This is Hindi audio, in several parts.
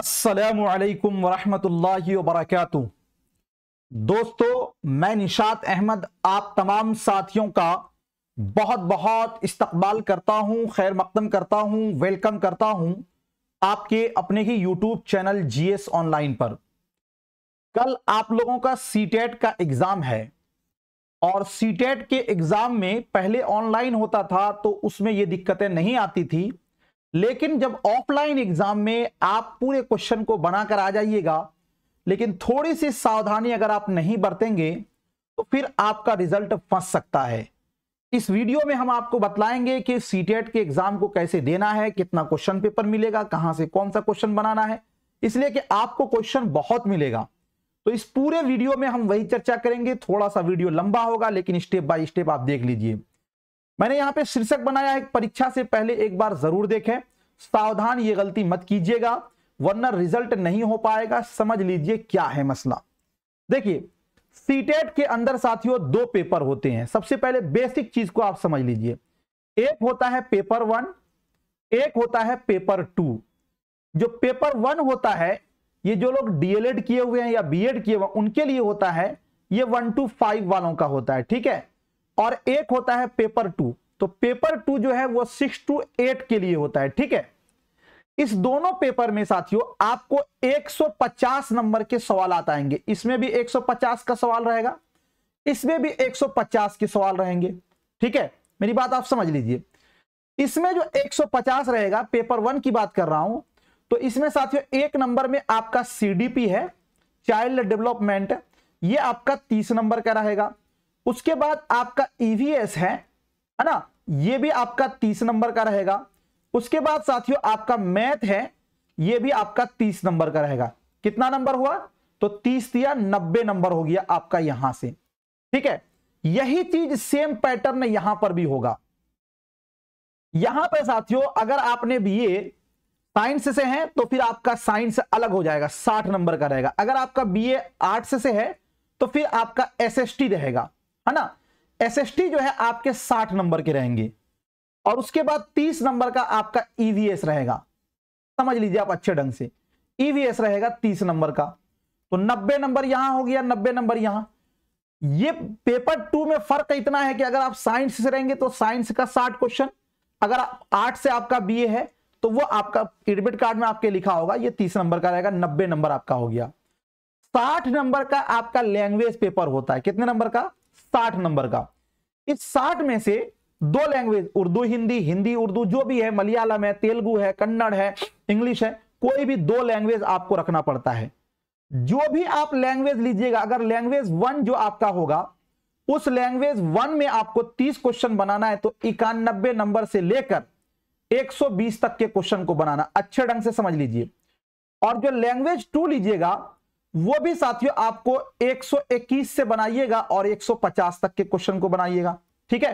असलकम वरहमतुल्लाहि वबरकू दोस्तों मैं निशात अहमद आप तमाम साथियों का बहुत बहुत इस्तकबाल करता हूँ खैर मकदम करता हूँ वेलकम करता हूँ आपके अपने ही YouTube channel G S online पर कल आप लोगों का सी टेट e का एग्जाम है और सी टेट e के एग्जाम में पहले ऑनलाइन होता था तो उसमें ये दिक्कतें नहीं आती थी लेकिन जब ऑफलाइन एग्जाम में आप पूरे क्वेश्चन को बनाकर आ जाइएगा लेकिन थोड़ी सी सावधानी अगर आप नहीं बरतेंगे तो फिर आपका रिजल्ट फंस सकता है इस वीडियो में हम आपको बतलाएंगे कि सीटेट e के एग्जाम को कैसे देना है कितना क्वेश्चन पेपर मिलेगा कहां से कौन सा क्वेश्चन बनाना है इसलिए कि आपको क्वेश्चन बहुत मिलेगा तो इस पूरे वीडियो में हम वही चर्चा करेंगे थोड़ा सा वीडियो लंबा होगा लेकिन स्टेप बाय स्टेप आप देख लीजिए मैंने यहां पे शीर्षक बनाया है परीक्षा से पहले एक बार जरूर देखें सावधान ये गलती मत कीजिएगा वरना रिजल्ट नहीं हो पाएगा समझ लीजिए क्या है मसला देखिए सीटेट के अंदर साथियों दो पेपर होते हैं सबसे पहले बेसिक चीज को आप समझ लीजिए एक होता है पेपर वन एक होता है पेपर टू जो पेपर वन होता है ये जो लोग डीएलएड किए हुए हैं या बीएड किए हुए उनके लिए होता है ये वन टू फाइव वालों का होता है ठीक है और एक होता है पेपर टू तो पेपर टू जो है वो सिक्स टू एट के लिए होता है ठीक है इस दोनों पेपर में साथियों आपको 150 नंबर के सवाल आएंगे इसमें भी 150 का सवाल रहेगा इसमें भी 150 के सवाल रहेंगे ठीक है मेरी बात आप समझ लीजिए इसमें जो 150 रहेगा पेपर वन की बात कर रहा हूं तो इसमें साथियों एक नंबर में आपका सी है चाइल्ड डेवलपमेंट ये आपका तीस नंबर का रहेगा उसके बाद आपका ईवीएस e है है ना ये भी आपका तीस नंबर का रहेगा उसके बाद साथियों आपका मैथ है ये भी आपका तीस नंबर का रहेगा कितना नंबर हुआ तो तीस या नब्बे नंबर हो गया आपका यहां से ठीक है यही चीज सेम पैटर्न यहां पर भी होगा यहां पर साथियों अगर आपने ये साइंस से है तो फिर आपका साइंस अलग हो जाएगा साठ नंबर का रहेगा अगर आपका बीए आर्ट्स से है तो फिर आपका एसएसटी रहेगा है ना एसएसटी जो है आपके 60 नंबर के रहेंगे और उसके बाद 30 नंबर का आपका ईवीएस e रहेगा समझ लीजिए आप अच्छे ढंग से ईवीएस e रहेगा 30 नंबर का तो 90 नंबर यहां हो गया 90 नंबर यहां ये पेपर टू में फर्क इतना है कि अगर आप साइंस से रहेंगे तो साइंस का 60 क्वेश्चन अगर आप आर्ट से आपका बी है तो वो आपका एडमिट कार्ड में आपके लिखा होगा ये तीस नंबर का रहेगा नब्बे नंबर आपका हो गया साठ नंबर का आपका लैंग्वेज पेपर होता है कितने नंबर का साठ नंबर का इस साठ में से दो लैंग्वेज उर्दू हिंदी हिंदी उर्दू जो भी है मलयालम है तेलुगु है कन्नड़ है इंग्लिश है कोई भी दो लैंग्वेज आपको रखना पड़ता है जो भी आप लैंग्वेज लीजिएगा अगर लैंग्वेज वन जो आपका होगा उस लैंग्वेज वन में आपको 30 क्वेश्चन बनाना है तो इक्यानबे नंबर से लेकर 120 तक के क्वेश्चन को बनाना अच्छे ढंग से समझ लीजिए और जो लैंग्वेज टू लीजिएगा वो भी साथियों आपको 121 से बनाइएगा और 150 तक के क्वेश्चन को बनाइएगा ठीक है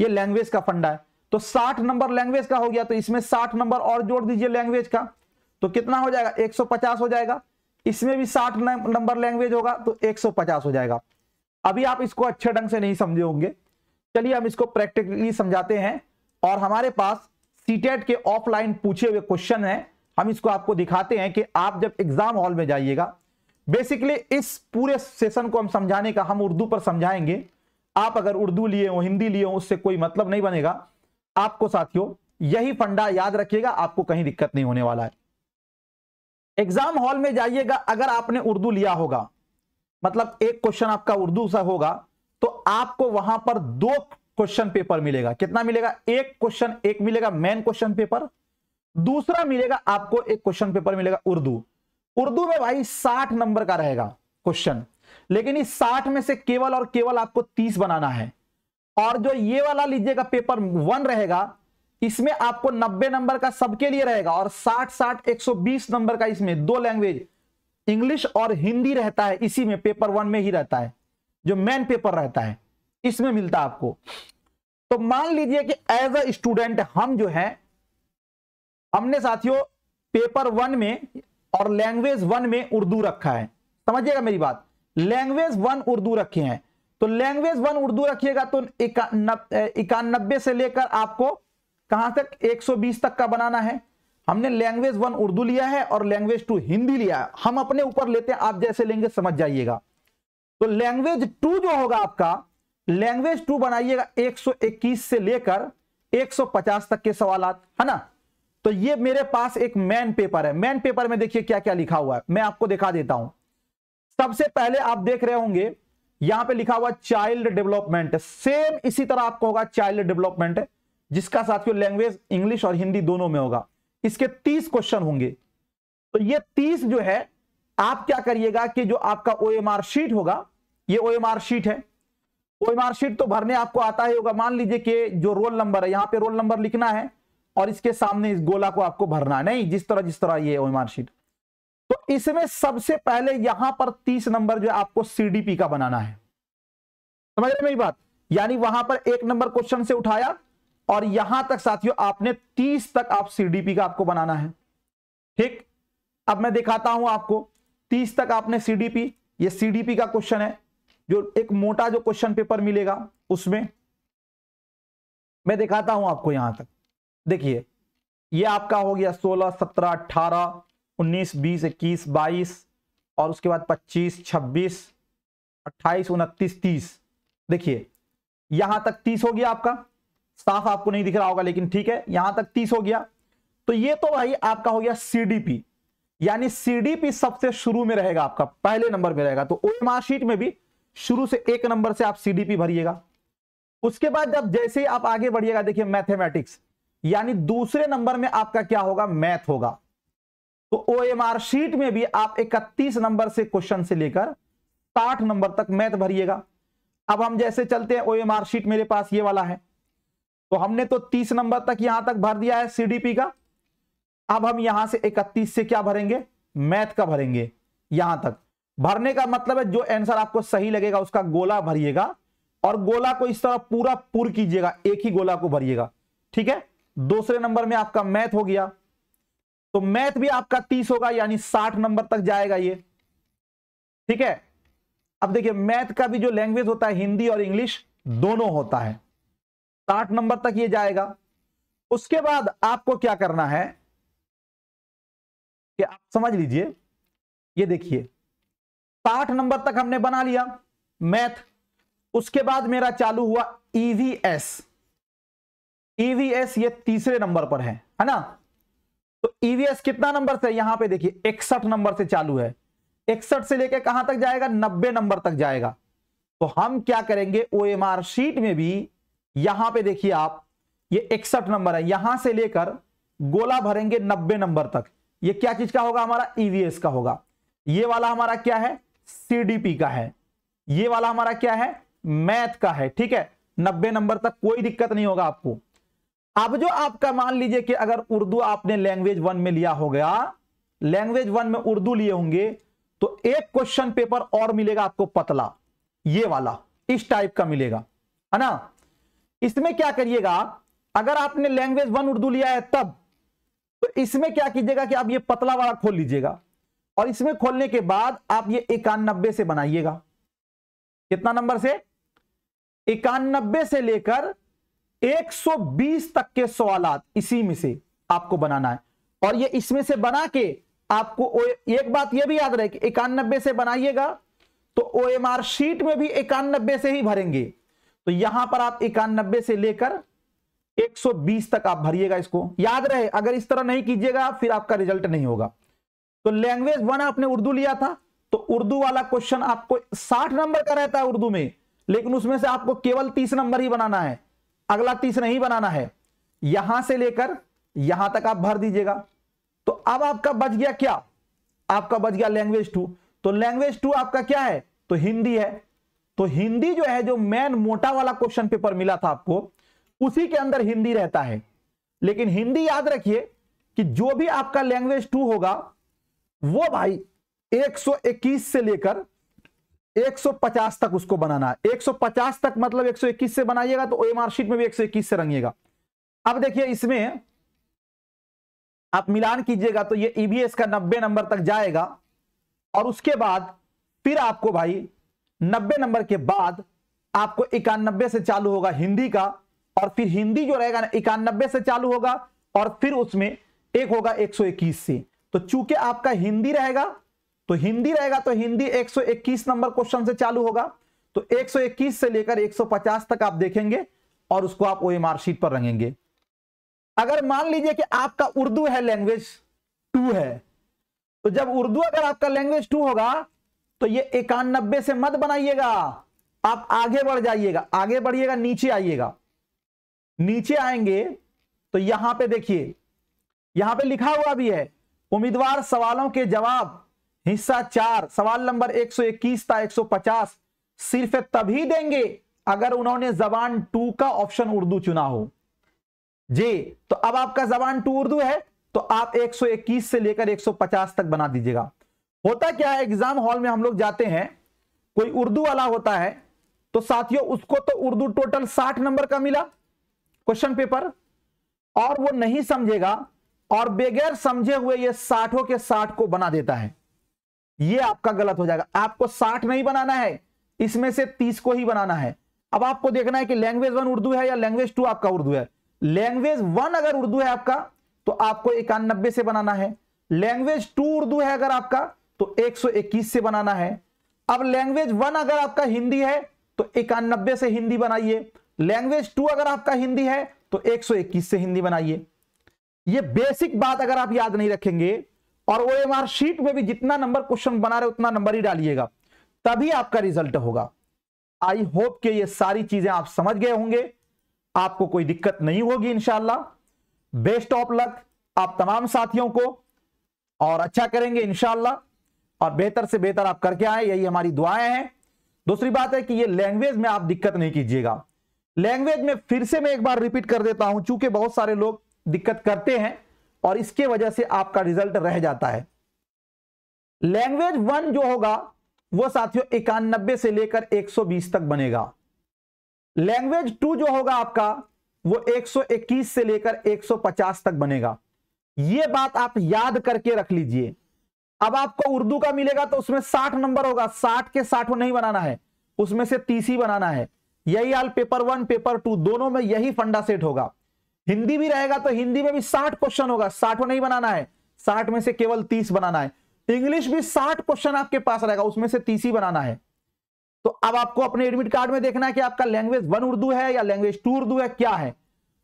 ये लैंग्वेज का फंडा है तो 60 नंबर लैंग्वेज का हो गया तो इसमें 60 नंबर और जोड़ दीजिए लैंग्वेज का तो कितना हो जाएगा 150 हो जाएगा इसमें भी 60 नंबर लैंग्वेज होगा तो 150 हो जाएगा अभी आप इसको अच्छे ढंग से नहीं समझे होंगे चलिए हम इसको प्रैक्टिकली समझाते हैं और हमारे पास सीटेट के ऑफलाइन पूछे हुए क्वेश्चन है हम इसको आपको दिखाते हैं कि आप जब एग्जाम हॉल में जाइएगा बेसिकली इस पूरे सेशन को हम समझाने का हम उर्दू पर समझाएंगे आप अगर उर्दू लिए हो हिंदी लिए हो उससे कोई मतलब नहीं बनेगा आपको साथियों यही फंडा याद रखिएगा आपको कहीं दिक्कत नहीं होने वाला है एग्जाम हॉल में जाइएगा अगर आपने उर्दू लिया होगा मतलब एक क्वेश्चन आपका उर्दू सा होगा तो आपको वहां पर दो क्वेश्चन पेपर मिलेगा कितना मिलेगा एक क्वेश्चन एक मिलेगा मेन क्वेश्चन पेपर दूसरा मिलेगा आपको एक क्वेश्चन पेपर मिलेगा उर्दू उर्दू में भाई साठ नंबर का रहेगा क्वेश्चन लेकिन इस साठ में से केवल और केवल आपको तीस बनाना है और जो ये वाला लीजिएगा पेपर वन रहेगा इसमें आपको 90 नंबर का सबके लिए रहेगा और 60 60 120 नंबर का इसमें दो लैंग्वेज इंग्लिश और हिंदी रहता है इसी में पेपर वन में ही रहता है जो मेन पेपर रहता है इसमें मिलता है आपको तो मान लीजिए कि एज अ स्टूडेंट हम जो है हमने साथियों पेपर वन में और लैंग्वेज वन में उर्दू रखा है समझिएगा मेरी बात लैंग्वेज वन उर्दू रखे हैं तो लैंग्वेज वन उर्दू रखिएगा तो इक्यानबे से लेकर आपको कहां तक 120 तक का बनाना है हमने लैंग्वेज वन उर्दू लिया है और लैंग्वेज टू हिंदी लिया है हम अपने ऊपर लेते हैं आप जैसे लेंगे समझ जाइएगा तो लैंग्वेज टू जो होगा आपका लैंग्वेज टू बनाइएगा 121 से लेकर 150 तक के सवाल है ना तो ये मेरे पास एक मैन पेपर है मैन पेपर में देखिए क्या क्या लिखा हुआ है मैं आपको दिखा देता हूं सबसे पहले आप देख रहे होंगे यहां पे लिखा हुआ चाइल्ड डेवलपमेंट सेम इसी तरह आपको होगा चाइल्ड डेवलपमेंट जिसका साथियों लैंग्वेज इंग्लिश और हिंदी दोनों में होगा इसके तीस क्वेश्चन होंगे तो ये तीस जो है आप क्या करिएगा कि जो आपका ओ शीट होगा ये ओ शीट है ओ शीट तो भरने आपको आता ही होगा मान लीजिए कि जो रोल नंबर है यहां पे रोल नंबर लिखना है और इसके सामने इस गोला को आपको भरना नहीं जिस तरह जिस तरह ये ओमान शीट तो इसमें सबसे पहले यहां पर तीस नंबर जो आपको सीडीपी का बनाना है समझ रहे मेरी बात यानी वहां पर एक नंबर क्वेश्चन से उठाया और यहां तक साथियों आपने तीस तक आप सीडीपी का आपको बनाना है ठीक अब मैं दिखाता हूं आपको तीस तक आपने सीडीपी ये सीडीपी का क्वेश्चन है जो एक मोटा जो क्वेश्चन पेपर मिलेगा उसमें मैं दिखाता हूं आपको यहां तक देखिए ये आपका हो गया 16, 17, 18, 19, 20, 21, 22 और उसके बाद 25, 26, 28, 29, 30 देखिए यहां तक 30 हो गया आपका साफ आपको नहीं दिख रहा होगा लेकिन ठीक है यहां तक 30 हो गया तो ये तो भाई आपका हो गया सी यानी सी सबसे शुरू में रहेगा आपका पहले नंबर में रहेगा तो ओएमआर में भी शुरू से एक नंबर से आप सी भरिएगा उसके बाद जब जैसे ही आप आगे बढ़िएगा देखिए मैथमेटिक्स यानी दूसरे नंबर में आपका क्या होगा मैथ होगा तो आर शीट में भी आप 31 नंबर से क्वेश्चन से लेकर 60 नंबर तक मैथ भरिएगा अब हम जैसे चलते हैं आर शीट मेरे पास ये वाला है तो हमने तो 30 नंबर तक यहां तक भर दिया है पी का अब हम यहां से 31 से क्या भरेंगे मैथ का भरेंगे यहां तक भरने का मतलब है जो आंसर आपको सही लगेगा उसका गोला भरिएगा और गोला को इस तरह पूरा पूर कीजिएगा एक ही गोला को भरिएगा ठीक है दूसरे नंबर में आपका मैथ हो गया तो मैथ भी आपका तीस होगा यानी साठ नंबर तक जाएगा ये ठीक है अब देखिए मैथ का भी जो लैंग्वेज होता है हिंदी और इंग्लिश दोनों होता है साठ नंबर तक ये जाएगा उसके बाद आपको क्या करना है कि आप समझ लीजिए ये देखिए साठ नंबर तक हमने बना लिया मैथ उसके बाद मेरा चालू हुआ ईवीएस ईवीएस e ये तीसरे नंबर पर है है ना तो ईवीएस e कितना नंबर से यहां पे देखिए इकसठ नंबर से चालू है इकसठ से लेके कहां तक जाएगा नब्बे नंबर तक जाएगा तो हम क्या करेंगे ओएमआर शीट में भी यहां पे देखिए आप ये इकसठ नंबर है यहां से लेकर गोला भरेंगे नब्बे नंबर तक ये क्या चीज का होगा हमारा ईवीएस e का होगा ये वाला हमारा क्या है सीडीपी का है ये वाला हमारा क्या है मैथ का है ठीक है नब्बे नंबर तक कोई दिक्कत नहीं होगा आपको अब जो आपका मान लीजिए कि अगर उर्दू आपने लैंग्वेज वन में लिया हो गया लैंग्वेज वन में उर्दू लिए होंगे तो एक क्वेश्चन पेपर और मिलेगा आपको पतला ये वाला इस टाइप का मिलेगा है ना इसमें क्या करिएगा अगर आपने लैंग्वेज वन उर्दू लिया है तब तो इसमें क्या कीजिएगा कि आप ये पतला वाला खोल लीजिएगा और इसमें खोलने के बाद आप ये इक्यानबे से बनाइएगा कितना नंबर से इक्यानबे से लेकर 120 तक के सवाल इसी में से आपको बनाना है और ये इसमें से बना के आपको एक बात यह भी याद रहे कि इक्यानबे से बनाइएगा तो ओ शीट में भी इक्यानबे से ही भरेंगे तो यहां पर आप इक्यानबे से लेकर 120 तक आप भरिएगा इसको याद रहे अगर इस तरह नहीं कीजिएगा फिर आपका रिजल्ट नहीं होगा तो लैंग्वेज वन आपने उर्दू लिया था तो उर्दू वाला क्वेश्चन आपको 60 नंबर का रहता है उर्दू में लेकिन उसमें से आपको केवल 30 नंबर ही बनाना है अगला तीसरा ही बनाना है यहां से लेकर यहां तक आप भर दीजिएगा तो अब आपका बच गया क्या आपका बच गया लैंग्वेज टू तो लैंग्वेज टू आपका क्या है तो हिंदी है तो हिंदी जो है जो मैन मोटा वाला क्वेश्चन पेपर मिला था आपको उसी के अंदर हिंदी रहता है लेकिन हिंदी याद रखिए कि जो भी आपका लैंग्वेज टू होगा वो भाई 121 से लेकर 150 तक उसको बनाना है 150 तक मतलब 121 से बनाइएगा तो एम शीट में भी 121 से रंगिएगा अब देखिए इसमें आप मिलान कीजिएगा तो ये ईबीएस e का 90 नंबर तक जाएगा और उसके बाद फिर आपको भाई 90 नंबर के बाद आपको इक्यानबे से चालू होगा हिंदी का और फिर हिंदी जो रहेगा ना इक्यानबे से चालू होगा और फिर उसमें एक होगा 121 से तो चूंकि आपका हिंदी रहेगा तो हिंदी रहेगा तो हिंदी 121 नंबर क्वेश्चन से चालू होगा तो 121 से लेकर 150 तक आप देखेंगे और उसको आप ओ शीट पर रंगेंगे अगर मान लीजिए कि आपका उर्दू है लैंग्वेज टू है तो जब उर्दू अगर आपका लैंग्वेज टू होगा तो ये इक्यानबे से मत बनाइएगा आप आगे बढ़ जाइएगा आगे बढ़िएगा नीचे आइएगा नीचे आएंगे तो यहां पे देखिए यहां पे लिखा हुआ भी है उम्मीदवार सवालों के जवाब हिस्सा चार सवाल नंबर 121 था 150 सिर्फ तभी देंगे अगर उन्होंने जबान टू का ऑप्शन उर्दू चुना हो जी तो अब आपका जबान टू उर्दू है तो आप 121 से लेकर 150 तक बना दीजिएगा होता क्या है एग्जाम हॉल में हम लोग जाते हैं कोई उर्दू वाला होता है तो साथियों उसको तो उर्दू टोटल 60 नंबर का मिला क्वेश्चन पेपर और वो नहीं समझेगा और बगैर समझे हुए ये साठों के साठ को बना देता है ये आपका गलत हो जाएगा आपको साठ नहीं बनाना है इसमें से तीस को ही बनाना है अब आपको देखना है कि लैंग्वेज वन उर्दू है या लैंग्वेज टू आपका उर्दू है लैंग्वेज वन अगर उर्दू है आपका तो आपको इक्यानबे से बनाना है लैंग्वेज टू उर्दू है अगर आपका तो इक्कीस से बनाना है अब लैंग्वेज वन अगर आपका हिंदी है तो इक्यानबे से हिंदी बनाइए लैंग्वेज टू अगर आपका हिंदी है तो 121 से हिंदी बनाइए ये बेसिक बात अगर आप याद नहीं रखेंगे और ओ एम आर शीट में भी जितना नंबर क्वेश्चन बना रहे उतना नंबर ही डालिएगा तभी आपका रिजल्ट होगा आई होप के ये सारी चीजें आप समझ गए होंगे आपको कोई दिक्कत नहीं होगी इनशाला बेस्ट ऑफ लक आप तमाम साथियों को और अच्छा करेंगे इनशाला और बेहतर से बेहतर आप करके आए यही हमारी दुआएं हैं दूसरी बात है कि ये लैंग्वेज में आप दिक्कत नहीं कीजिएगा लैंग्वेज में फिर से मैं एक बार रिपीट कर देता हूं चूंकि बहुत सारे लोग दिक्कत करते हैं और इसके वजह से आपका रिजल्ट रह जाता है लैंग्वेज वन जो होगा वो साथियों इक्यानबे से लेकर 120 तक बनेगा लैंग्वेज टू जो होगा आपका वो 121 से लेकर 150 तक बनेगा ये बात आप याद करके रख लीजिए अब आपको उर्दू का मिलेगा तो उसमें 60 नंबर होगा 60 के 60 नहीं बनाना है उसमें से तीस ही बनाना है यही हाल पेपर वन पेपर टू दोनों में यही फंडा सेट होगा हिंदी भी रहेगा तो हिंदी में भी साठ क्वेश्चन होगा साठों नहीं बनाना है साठ में से केवल तीस बनाना है इंग्लिश भी साठ क्वेश्चन आपके पास रहेगा उसमें से तीस ही बनाना है तो अब आपको अपने एडमिट कार्ड में देखना है कि आपका लैंग्वेज वन उर्दू है या लैंग्वेज टू उर्दू है क्या है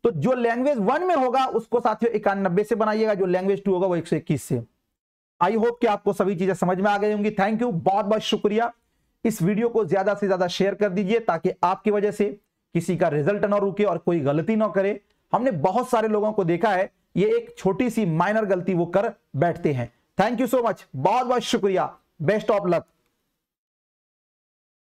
तो जो लैंग्वेज वन में होगा उसको साथियों इक्यानबे से बनाइएगा जो लैंग्वेज टू होगा वो एक सौ इक्कीस से आई होप कि आपको सभी चीजें समझ में आ गई होंगी थैंक यू बहुत बहुत शुक्रिया इस वीडियो को ज्यादा से ज्यादा शेयर कर दीजिए ताकि आपकी वजह से किसी का रिजल्ट ना रुके और कोई गलती ना करे हमने बहुत सारे लोगों को देखा है ये एक छोटी सी माइनर गलती वो कर बैठते हैं थैंक यू सो मच बहुत बहुत शुक्रिया बेस्ट ऑफ लक